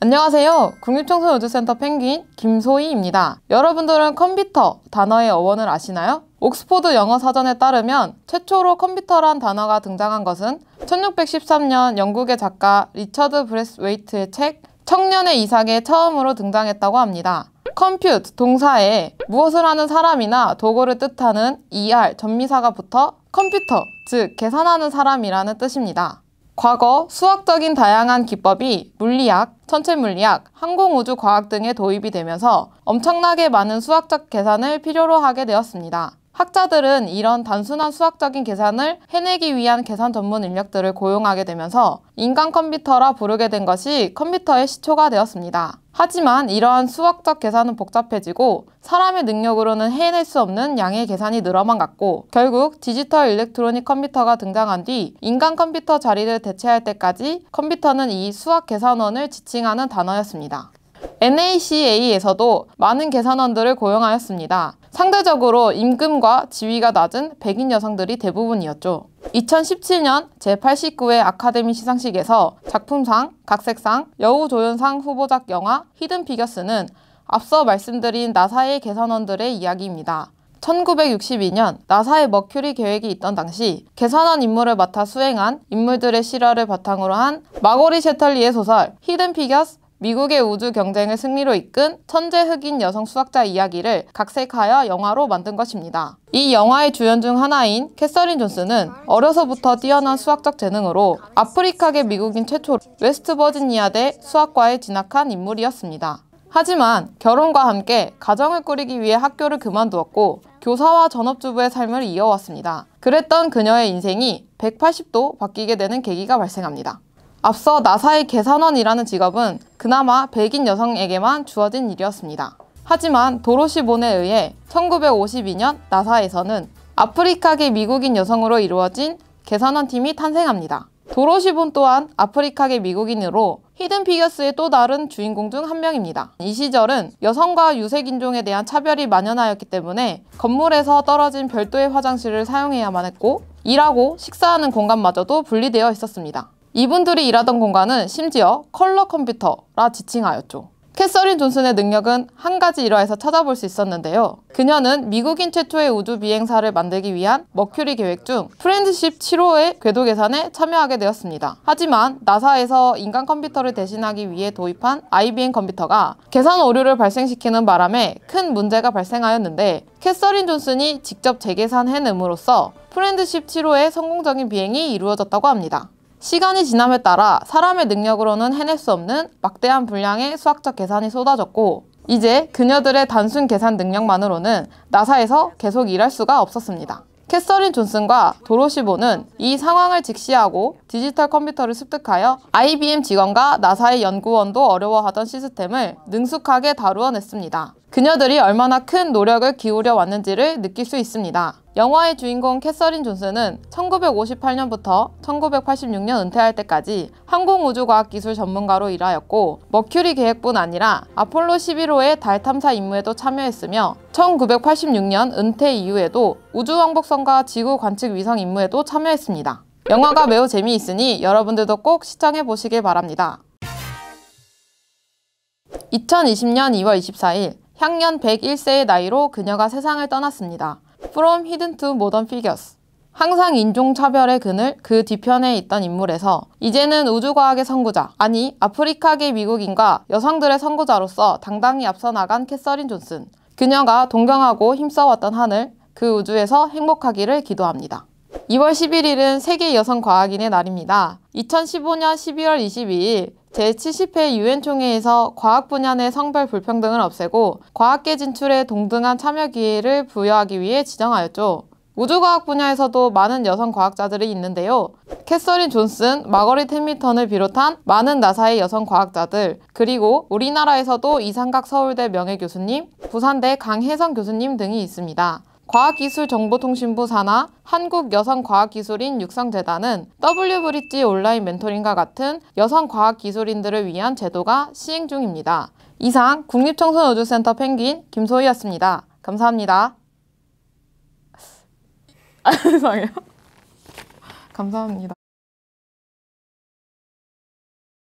안녕하세요. 국립청소년우주센터 펭귄 김소희입니다. 여러분들은 컴퓨터 단어의 어원을 아시나요? 옥스포드 영어 사전에 따르면 최초로 컴퓨터란 단어가 등장한 것은 1613년 영국의 작가 리처드 브레스웨이트의 책 청년의 이삭에 처음으로 등장했다고 합니다. 컴퓨트 동사에 무엇을 하는 사람이나 도구를 뜻하는 ER 전미사가 붙어 컴퓨터 즉 계산하는 사람이라는 뜻입니다. 과거 수학적인 다양한 기법이 물리학, 천체물리학, 항공우주과학 등에 도입이 되면서 엄청나게 많은 수학적 계산을 필요로 하게 되었습니다. 학자들은 이런 단순한 수학적인 계산을 해내기 위한 계산 전문 인력들을 고용하게 되면서 인간 컴퓨터라 부르게 된 것이 컴퓨터의 시초가 되었습니다. 하지만 이러한 수학적 계산은 복잡해지고 사람의 능력으로는 해낼 수 없는 양의 계산이 늘어만 갔고 결국 디지털 일렉트로닉 컴퓨터가 등장한 뒤 인간 컴퓨터 자리를 대체할 때까지 컴퓨터는 이 수학 계산원을 지칭하는 단어였습니다. NACA에서도 많은 계산원들을 고용하였습니다. 상대적으로 임금과 지위가 낮은 백인 여성들이 대부분이었죠. 2017년 제89회 아카데미 시상식에서 작품상, 각색상, 여우조연상 후보작 영화 히든 피겨스는 앞서 말씀드린 나사의 개선원들의 이야기입니다. 1962년 나사의 머큐리 계획이 있던 당시 개선원 임무를 맡아 수행한 인물들의 실화를 바탕으로 한 마고리 셰털리의 소설 히든 피겨스 미국의 우주 경쟁을 승리로 이끈 천재 흑인 여성 수학자 이야기를 각색하여 영화로 만든 것입니다. 이 영화의 주연 중 하나인 캐서린 존슨은 어려서부터 뛰어난 수학적 재능으로 아프리카계 미국인 최초로 웨스트버지니아대 수학과에 진학한 인물이었습니다. 하지만 결혼과 함께 가정을 꾸리기 위해 학교를 그만두었고 교사와 전업주부의 삶을 이어왔습니다. 그랬던 그녀의 인생이 180도 바뀌게 되는 계기가 발생합니다. 앞서 나사의 계산원이라는 직업은 그나마 백인 여성에게만 주어진 일이었습니다. 하지만 도로시 본에 의해 1952년 나사에서는 아프리카계 미국인 여성으로 이루어진 계산원 팀이 탄생합니다. 도로시 본 또한 아프리카계 미국인으로 히든 피겨스의 또 다른 주인공 중 한 명입니다. 이 시절은 여성과 유색인종에 대한 차별이 만연하였기 때문에 건물에서 떨어진 별도의 화장실을 사용해야만 했고 일하고 식사하는 공간마저도 분리되어 있었습니다. 이분들이 일하던 공간은 심지어 컬러 컴퓨터라 지칭하였죠. 캐서린 존슨의 능력은 한 가지 일화에서 찾아볼 수 있었는데요. 그녀는 미국인 최초의 우주 비행사를 만들기 위한 머큐리 계획 중 프렌즈십 7호의 궤도 계산에 참여하게 되었습니다. 하지만 나사에서 인간 컴퓨터를 대신하기 위해 도입한 IBM 컴퓨터가 계산 오류를 발생시키는 바람에 큰 문제가 발생하였는데 캐서린 존슨이 직접 재계산해냄으로써 프렌즈십 7호의 성공적인 비행이 이루어졌다고 합니다. 시간이 지남에 따라 사람의 능력으로는 해낼 수 없는 막대한 분량의 수학적 계산이 쏟아졌고 이제 그녀들의 단순 계산 능력만으로는 나사에서 계속 일할 수가 없었습니다. 캐서린 존슨과 도로시보는 이 상황을 직시하고 디지털 컴퓨터를 습득하여 IBM 직원과 나사의 연구원도 어려워하던 시스템을 능숙하게 다루어냈습니다. 그녀들이 얼마나 큰 노력을 기울여 왔는지를 느낄 수 있습니다. 영화의 주인공 캐서린 존슨은 1958년부터 1986년 은퇴할 때까지 항공우주과학기술 전문가로 일하였고 머큐리 계획뿐 아니라 아폴로 11호의 달 탐사 임무에도 참여했으며 1986년 은퇴 이후에도 우주왕복선과 지구 관측 위성 임무에도 참여했습니다. 영화가 매우 재미있으니 여러분들도 꼭 시청해 보시길 바랍니다. 2020년 2월 24일 향년 101세의 나이로 그녀가 세상을 떠났습니다. From Hidden to Modern Figures 항상 인종차별의 그늘 그 뒤편에 있던 인물에서 이제는 우주과학의 선구자 아니 아프리카계 미국인과 여성들의 선구자로서 당당히 앞서 나간 캐서린 존슨 그녀가 동경하고 힘써왔던 하늘 그 우주에서 행복하기를 기도합니다. 2월 11일은 세계 여성 과학인의 날입니다. 2015년 12월 22일 제70회 유엔 총회에서 과학 분야 내 성별 불평등을 없애고 과학계 진출에 동등한 참여 기회를 부여하기 위해 지정하였죠. 우주과학 분야에서도 많은 여성 과학자들이 있는데요. 캐서린 존슨, 마거릿 해미턴을 비롯한 많은 나사의 여성 과학자들, 그리고 우리나라에서도 이상각 서울대 명예교수님, 부산대 강혜성 교수님 등이 있습니다. 과학기술정보통신부 산하 한국여성과학기술인 육성재단은 W브릿지 온라인 멘토링과 같은 여성과학기술인들을 위한 제도가 시행 중입니다. 이상 국립청소년우주센터 펭귄 김소희였습니다. 감사합니다. 아, 죄송해요. 감사합니다.